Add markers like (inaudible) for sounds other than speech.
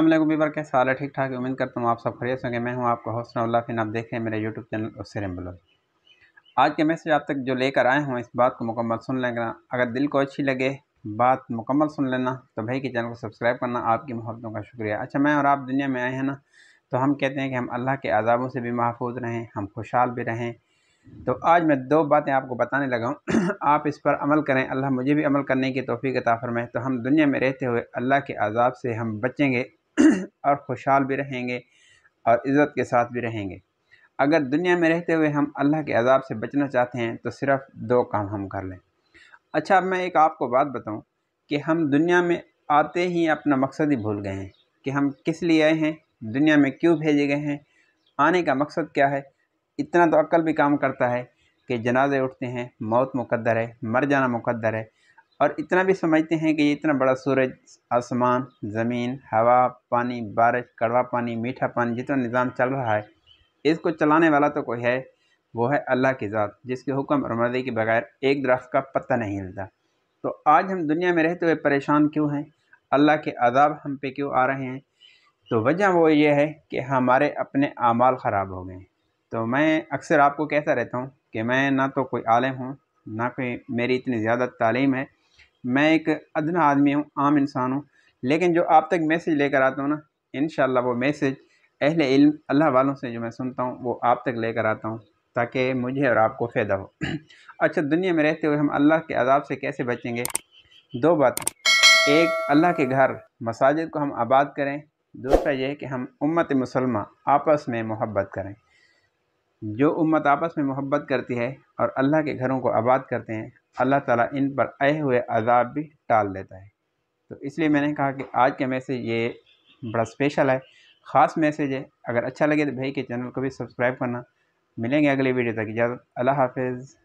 अल्लाम बीबर के साल ठीक ठाक उम्मीद करता हूँ आप सब खरीद होंगे मैं हूँ आपका हौसन अल्लाह फिन आप देख रहे हैं मेरे यूट्यूब चैनल उसरम ब्लॉग आज के मैसेज आप तक जो लेकर आए हूँ इस बात को मुकम्मल सुन लेना अगर दिल को अच्छी लगे बात मुकम्मल सुन लेना तो भाई के चैनल को सब्सक्राइब करना आपकी मोहब्बतों का शुक्रिया अच्छा मैं और आप दुनिया में आए हैं ना तो हम कहते हैं कि हम अल्लाह के आज़ाबों से भी महफूज रहें हम खुशहाल भी रहें तो आज मैं दो बातें आपको बताने लगा हूँ (clears throat) आप इस पर अमल करें अल्लाह मुझे भी अमल करने की तोफ़ी के ताफ़र में तो हम दुनिया में रहते हुए अल्लाह के आज़ाब से हम बचेंगे और खुशहाल भी रहेंगे और इज़्ज़त के साथ भी रहेंगे अगर दुनिया में रहते हुए हम अल्लाह के अजाब से बचना चाहते हैं तो सिर्फ़ दो काम हम कर लें अच्छा अब मैं एक आपको बात बताऊं कि हम दुनिया में आते ही अपना मकसद ही भूल गए हैं कि हम किस लिए आए हैं दुनिया में क्यों भेजे गए हैं आने का मकसद क्या है इतना तो अक्ल भी काम करता है कि जनाजे उठते हैं मौत मुकद्दर है मर जाना मुकद्दर है और इतना भी समझते हैं कि इतना बड़ा सूरज आसमान ज़मीन हवा पानी बारिश कड़वा पानी मीठा पानी जितना निज़ाम चल रहा है इसको चलाने वाला तो कोई है वो है अल्लाह की ज़ात जिसके हुक्म और मर्दी के बगैर एक दरख्त का पत्ता नहीं हिलता तो आज हम दुनिया में रहते हुए परेशान क्यों हैं अल्लाह के अदाब हम पे क्यों आ रहे हैं तो वजह वो ये है कि हमारे अपने आमाल ख़राब हो गए तो मैं अक्सर आपको कहता रहता हूँ कि मैं ना तो कोई आलम हूँ ना कोई मेरी इतनी ज़्यादा तालीम है मैं एक अदना आदमी हूँ आम इंसान हूँ लेकिन जो आप तक मैसेज लेकर आता हूँ ना इन वो मैसेज अहल इल्म अल्लाह वालों से जो मैं सुनता हूँ वो आप तक लेकर आता हूँ ताकि मुझे और आपको फ़ायदा हो (clears throat) अच्छा दुनिया में रहते हुए हम अल्लाह के अदाब से कैसे बचेंगे दो बात एक अल्लाह के घर मसाजिद को हम आबाद करें दूसरा यह कि हम उम्मत मुसलमा आपस में मोहब्बत करें जो उम्मत आपस में मोहब्बत करती है और अल्लाह के घरों को आबाद करते हैं अल्लाह ताला इन पर आए हुए अजाब भी टाल देता है तो इसलिए मैंने कहा कि आज का मैसेज ये बड़ा स्पेशल है ख़ास मैसेज है अगर अच्छा लगे तो भाई के चैनल को भी सब्सक्राइब करना मिलेंगे अगले वीडियो तक इजाज़त अल्लाह हाफिज़